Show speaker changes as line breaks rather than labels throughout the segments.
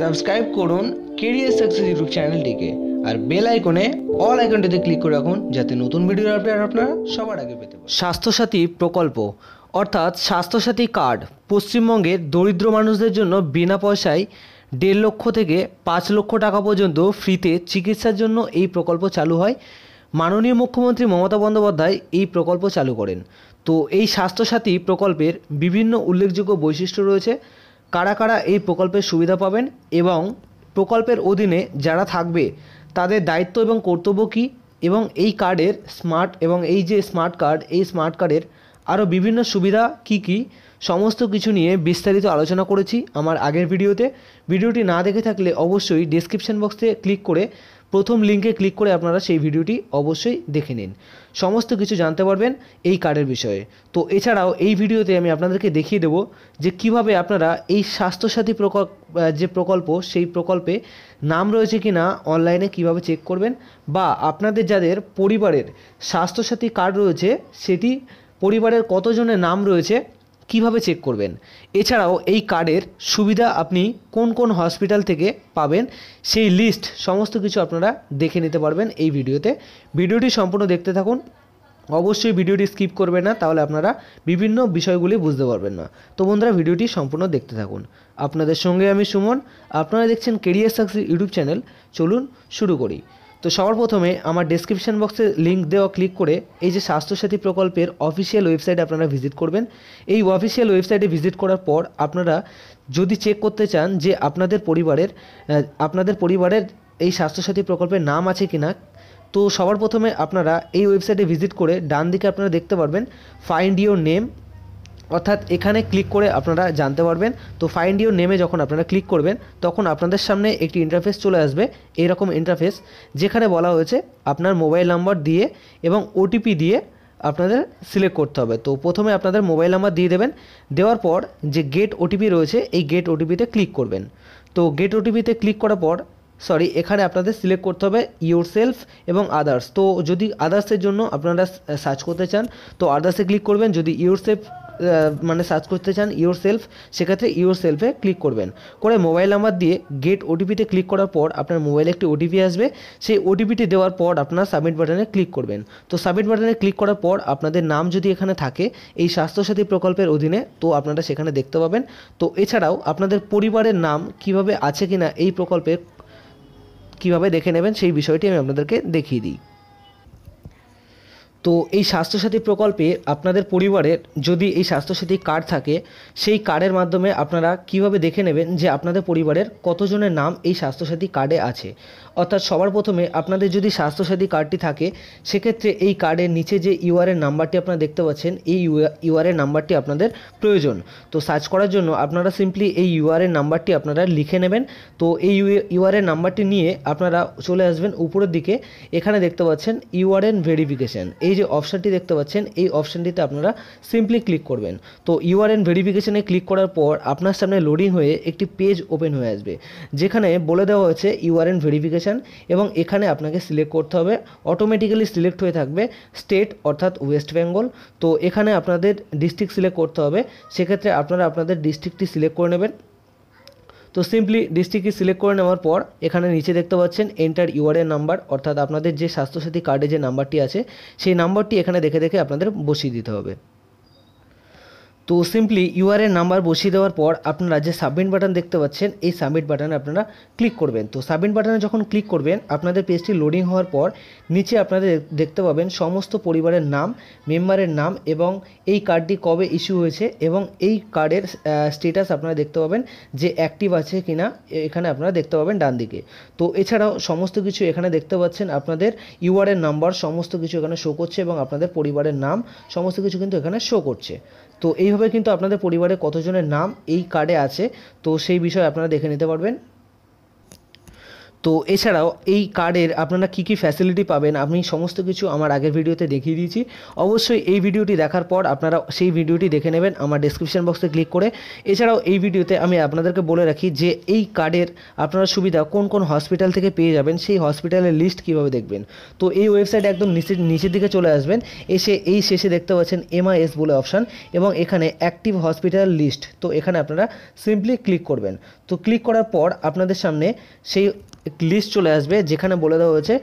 subscribe করুন career success YouTube চ্যানেলটিকে আর বেল আইকনে অল আইকনটিতে ক্লিক করে রাখুন যাতে নতুন ভিডিওর আপডেট আপনারা সবার আগে পেতে পারেন স্বাস্থ্যসাথী প্রকল্প অর্থাৎ স্বাস্থ্যসাথী কার্ড পশ্চিমবঙ্গের দরিদ্র মানুষদের জন্য বিনা পয়সায় দেড় লক্ষ থেকে পাঁচ লক্ষ টাকা পর্যন্ত ফ্রিতে চিকিৎসার জন্য এই প্রকল্প চালু হয় মাননীয় মুখ্যমন্ত্রী মমতা বন্দ্যোপাধ্যায় এই প্রকল্প চালু করেন তো এই স্বাস্থ্যসাথী প্রকল্পের বিভিন্ন উল্লেখযোগ্য বৈশিষ্ট্য রয়েছে কারা কারা এই প্রকল্পের সুবিধা পাবেন এবং প্রকল্পের অধীনে যারা থাকবে তাদের দায়িত্ব এবং কর্তব্য কী এবং এই কার্ডের স্মার্ট এবং এই যে স্মার্ট কার্ড এই স্মার্ট কার্ডের আরও বিভিন্ন সুবিধা কি কি সমস্ত কিছু নিয়ে বিস্তারিত আলোচনা করেছি আমার আগের ভিডিওতে ভিডিওটি না দেখে থাকলে অবশ্যই ডিসক্রিপশন বক্সে ক্লিক করে প্রথম লিঙ্কে ক্লিক করে আপনারা সেই ভিডিওটি অবশ্যই দেখে নিন সমস্ত কিছু জানতে পারবেন এই কার্ডের বিষয়ে তো এছাড়াও এই ভিডিওতে আমি আপনাদেরকে দেখিয়ে দেব যে কিভাবে আপনারা এই স্বাস্থ্যসাথী প্রকল্প যে প্রকল্প সেই প্রকল্পে নাম রয়েছে কি না অনলাইনে কিভাবে চেক করবেন বা আপনাদের যাদের পরিবারের স্বাস্থ্যসাথী কার্ড রয়েছে সেটি পরিবারের কতজনের নাম রয়েছে কিভাবে চেক করবেন এছাড়াও এই কার্ডের সুবিধা আপনি কোন কোন হসপিটাল থেকে পাবেন সেই লিস্ট সমস্ত কিছু আপনারা দেখে নিতে পারবেন এই ভিডিওতে ভিডিওটি সম্পূর্ণ দেখতে থাকুন অবশ্যই ভিডিওটি স্কিপ করবে না তাহলে আপনারা বিভিন্ন বিষয়গুলি বুঝতে পারবেন না তো বন্ধুরা ভিডিওটি সম্পূর্ণ দেখতে থাকুন আপনাদের সঙ্গে আমি সুমন আপনারা দেখছেন কেরিয়ার সাকসেস ইউটিউব চ্যানেল চলুন শুরু করি তো সবার প্রথমে আমার ডিসক্রিপশান বক্সে লিঙ্ক দেওয়া ক্লিক করে এই যে স্বাস্থ্যসাথী প্রকল্পের অফিসিয়াল ওয়েবসাইট আপনারা ভিজিট করবেন এই অফিসিয়াল ওয়েবসাইটে ভিজিট করার পর আপনারা যদি চেক করতে চান যে আপনাদের পরিবারের আপনাদের পরিবারের এই স্বাস্থ্যসাথী প্রকল্পের নাম আছে কি না তো সবার প্রথমে আপনারা এই ওয়েবসাইটে ভিজিট করে ডান দিকে আপনারা দেখতে পারবেন ফাইন্ড ইওর নেম অর্থাৎ এখানে ক্লিক করে আপনারা জানতে পারবেন তো ফাইন্ড ইউর নেমে যখন আপনারা ক্লিক করবেন তখন আপনাদের সামনে একটি ইন্টারফেস চলে আসবে এরকম ইন্টারফেস যেখানে বলা হয়েছে আপনার মোবাইল নাম্বার দিয়ে এবং ওটিপি দিয়ে আপনাদের সিলেক্ট করতে হবে তো প্রথমে আপনাদের মোবাইল নাম্বার দিয়ে দেবেন দেওয়ার পর যে গেট ওটিপি রয়েছে এই গেট ওটিপিতে ক্লিক করবেন তো গেট ওটিপিতে ক্লিক করার পর সরি এখানে আপনাদের সিলেক্ট করতে হবে ইউর সেলফ এবং আদার্স তো যদি আদার্সের জন্য আপনারা সার্চ করতে চান তো আদার্সে ক্লিক করবেন যদি ইউর সেলফ মানে সার্চ করতে চান ইওর সেলফ সেক্ষেত্রে ইওর সেলফে ক্লিক করবেন করে মোবাইল নাম্বার দিয়ে গেট ওটিপিতে ক্লিক করার পর আপনার মোবাইলে একটি ওটিপি আসবে সেই ওটিপিটি দেওয়ার পর আপনার সাবমিট বাটনে ক্লিক করবেন তো সাবমিট বাটনে ক্লিক করার পর আপনাদের নাম যদি এখানে থাকে এই স্বাস্থ্যসাথী প্রকল্পের অধীনে তো আপনারা সেখানে দেখতে পাবেন তো এছাড়াও আপনাদের পরিবারের নাম কিভাবে আছে কিনা এই প্রকল্পে কিভাবে দেখে নেবেন সেই বিষয়টি আমি আপনাদেরকে দেখিয়ে দিই তো এই স্বাস্থ্যসাথী প্রকল্পে আপনাদের পরিবারের যদি এই স্বাস্থ্যসাথী কার্ড থাকে সেই কার্ডের মাধ্যমে আপনারা কিভাবে দেখে নেবেন যে আপনাদের পরিবারের কতজনের নাম এই স্বাস্থ্যসাথী কার্ডে আছে অর্থাৎ সবার প্রথমে আপনাদের যদি স্বাস্থ্যসাথী কার্ডটি থাকে সেক্ষেত্রে এই কার্ডের নিচে যে ইউআরএর নাম্বারটি আপনারা দেখতে পাচ্ছেন এই ইউআরএর নাম্বারটি আপনাদের প্রয়োজন তো সার্চ করার জন্য আপনারা সিম্পলি এই ইউআরএর নাম্বারটি আপনারা লিখে নেবেন তো এই ইউআরএর নাম্বারটি নিয়ে আপনারা চলে আসবেন উপরের দিকে এখানে দেখতে পাচ্ছেন ইউআরএন ভেরিফিকেশান এই যে অপশানটি দেখতে পাচ্ছেন এই অপশানটিতে আপনারা সিম্পলি ক্লিক করবেন তো ইউআরএন ভেরিফিকেশানে ক্লিক করার পর আপনার সামনে লোডিং হয়ে একটি পেজ ওপেন হয়ে আসবে যেখানে বলে দেওয়া হয়েছে ইউআরএন ভেরিফিকেশান এবং এখানে আপনাকে সিলেক্ট করতে হবে অটোমেটিক্যালি সিলেক্ট হয়ে থাকবে স্টেট অর্থাৎ ওয়েস্ট বেঙ্গল তো এখানে আপনাদের ডিস্ট্রিক্ট সিলেক্ট করতে হবে সেক্ষেত্রে আপনারা আপনাদের ডিস্ট্রিক্টটি সিলেক্ট করে নেবেন তো সিম্পলি ডিস্ট্রিক্টকে সিলেক্ট করে নেওয়ার পর এখানে নিচে দেখতে পাচ্ছেন এন্টার ইউআরএন নাম্বার অর্থাৎ আপনাদের যে স্বাস্থ্যসাথী কার্ডে যে নাম্বারটি আছে সেই নাম্বারটি এখানে দেখে দেখে আপনাদের বসিয়ে দিতে হবে তো সিম্পলি ইউআরএন নাম্বার বসিয়ে দেওয়ার পর আপনারা যে সাবমিট বাটন দেখতে পাচ্ছেন এই সাবমিট বাটনে আপনারা ক্লিক করবেন তো সাবমিট বাটনে যখন ক্লিক করবেন আপনাদের পেজটি লোডিং হওয়ার পর নিচে আপনাদের দেখতে পাবেন সমস্ত পরিবারের নাম মেম্বারের নাম এবং এই কার্ডটি কবে ইস্যু হয়েছে এবং এই কার্ডের স্টেটাস আপনারা দেখতে পাবেন যে অ্যাক্টিভ আছে কি না এখানে আপনারা দেখতে পাবেন ডান দিকে তো এছাড়াও সমস্ত কিছু এখানে দেখতে পাচ্ছেন আপনাদের এর নাম্বার সমস্ত কিছু এখানে শো করছে এবং আপনাদের পরিবারের নাম সমস্ত কিছু কিন্তু এখানে শো করছে তো এইভাবে কিন্তু আপনাদের পরিবারে কতজনের নাম এই কার্ডে আছে তো সেই বিষয়ে আপনারা দেখে নিতে পারবেন তো এছাড়াও এই কার্ডের আপনারা কী কী ফ্যাসিলিটি পাবেন আমি সমস্ত কিছু আমার আগের ভিডিওতে দেখিয়ে দিয়েছি অবশ্যই এই ভিডিওটি দেখার পর আপনারা সেই ভিডিওটি দেখে নেবেন আমার ডিসক্রিপশান বক্সে ক্লিক করে এছাড়াও এই ভিডিওতে আমি আপনাদেরকে বলে রাখি যে এই কার্ডের আপনারা সুবিধা কোন কোন হসপিটাল থেকে পেয়ে যাবেন সেই হসপিটালের লিস্ট কীভাবে দেখবেন তো এই ওয়েবসাইট একদম নিচে নিচের দিকে চলে আসবেন এসে এই শেষে দেখতে পাচ্ছেন এমআইএস বলে অপশান এবং এখানে অ্যাক্টিভ হসপিটাল লিস্ট তো এখানে আপনারা সিম্পলি ক্লিক করবেন তো ক্লিক করার পর আপনাদের সামনে সেই লিস্ট চলে আসবে যেখানে বলে দেওয়া হয়েছে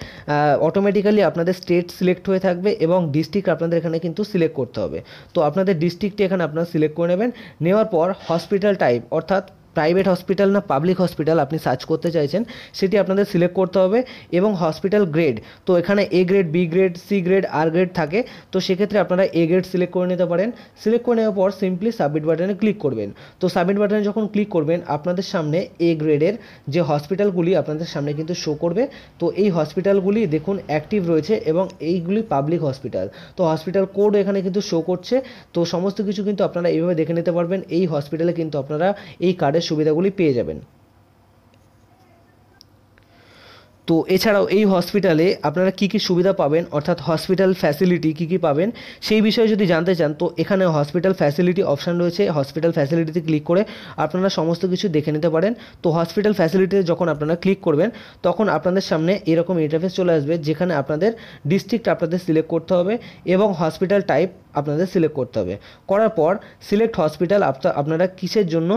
অটোমেটিক্যালি আপনাদের স্টেট সিলেক্ট হয়ে থাকবে এবং ডিস্ট্রিক্ট আপনাদের এখানে কিন্তু সিলেক্ট করতে হবে তো আপনাদের ডিস্ট্রিক্টটি এখানে আপনারা সিলেক্ট করে নেবেন নেওয়ার পর হসপিটাল টাইপ অর্থাৎ প্রাইভেট হসপিটাল না পাবলিক হসপিটাল আপনি সার্চ করতে চাইছেন সেটি আপনাদের সিলেক্ট করতে হবে এবং হসপিটাল গ্রেড তো এখানে A grade B grade C grade আর গ্রেড থাকে তো সেক্ষেত্রে আপনারা এ গ্রেড সিলেক্ট করে নিতে পারেন সিলেক্ট করে নেওয়ার পর সিম্পলি সাবমিট বাটনে ক্লিক করবেন তো সাবমিট বাটনে যখন ক্লিক করবেন আপনাদের সামনে এ গ্রেডের যে হসপিটালগুলি আপনাদের সামনে কিন্তু শো করবে তো এই হসপিটালগুলি দেখুন অ্যাক্টিভ রয়েছে এবং এইগুলি পাবলিক হসপিটাল তো হসপিটাল কোড এখানে কিন্তু শো করছে তো সমস্ত কিছু কিন্তু আপনারা এইভাবে দেখে নিতে পারবেন এই হসপিটালে কিন্তু আপনারা এই কার্ডের সুবিধাগুলি পেয়ে যাবেন তো এছাড়াও এই হসপিটালে আপনারা কী কী সুবিধা পাবেন অর্থাৎ হসপিটাল ফ্যাসিলিটি কী কী পাবেন সেই বিষয়ে যদি জানতে চান তো এখানে হসপিটাল ফ্যাসিলিটি অপশান রয়েছে হসপিটাল ফ্যাসিলিটিতে ক্লিক করে আপনারা সমস্ত কিছু দেখে নিতে পারেন তো হসপিটাল ফ্যাসিলিটিতে যখন আপনারা ক্লিক করবেন তখন আপনাদের সামনে এরকম ইন্টারফেস চলে আসবে যেখানে আপনাদের ডিস্ট্রিক্ট আপনাদের সিলেক্ট করতে হবে এবং হসপিটাল টাইপ আপনাদের সিলেক্ট করতে হবে করার পর সিলেক্ট হসপিটাল আপনারা কিসের জন্য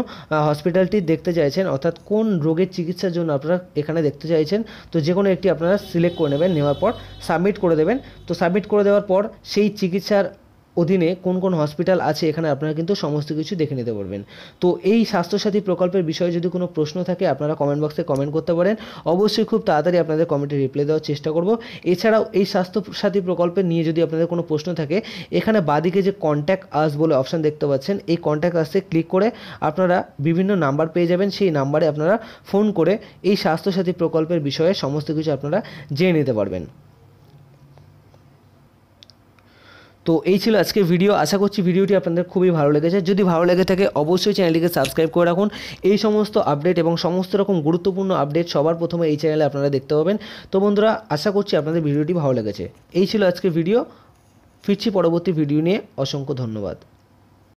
হসপিটালটি দেখতে চাইছেন অর্থাৎ কোন রোগের চিকিৎসার জন্য আপনারা এখানে দেখতে চাইছেন তো যে কোনো একটি আপনারা সিলেক্ট করে নেবেন নেওয়ার পর সাবমিট করে দেবেন তো সাবমিট করে দেওয়ার পর সেই চিকিৎসার অধীনে কোন কোন হসপিটাল আছে এখানে আপনারা কিন্তু সমস্ত কিছু দেখে নিতে পারবেন তো এই স্বাস্থ্যসাথী প্রকল্পের বিষয়ে যদি কোনো প্রশ্ন থাকে আপনারা কমেন্ট বক্সে কমেন্ট করতে পারেন অবশ্যই খুব তাড়াতাড়ি আপনাদের কমেন্টে রিপ্লাই দেওয়ার চেষ্টা করব এছাড়াও এই স্বাস্থ্যসাথী প্রকল্পের নিয়ে যদি আপনাদের কোনো প্রশ্ন থাকে এখানে বাদিকে যে কন্ট্যাক্ট আস বলে অপশান দেখতে পাচ্ছেন এই কন্ট্যাক্ট আসতে ক্লিক করে আপনারা বিভিন্ন নাম্বার পেয়ে যাবেন সেই নাম্বারে আপনারা ফোন করে এই স্বাস্থ্যসাথী প্রকল্পের বিষয়ে সমস্ত কিছু আপনারা জেনে নিতে পারবেন তো এই ছিল আজকের ভিডিও আশা করছি ভিডিওটি আপনাদের খুবই ভালো লেগেছে যদি ভালো লেগে থাকে অবশ্যই চ্যানেলটিকে সাবস্ক্রাইব করে রাখুন এই সমস্ত আপডেট এবং সমস্ত রকম গুরুত্বপূর্ণ আপডেট সবার প্রথমে এই চ্যানেলে আপনারা দেখতে পাবেন তো বন্ধুরা আশা করছি আপনাদের ভিডিওটি ভালো লেগেছে এই ছিল আজকের ভিডিও ফিরছি পরবর্তী ভিডিও নিয়ে অসংখ্য ধন্যবাদ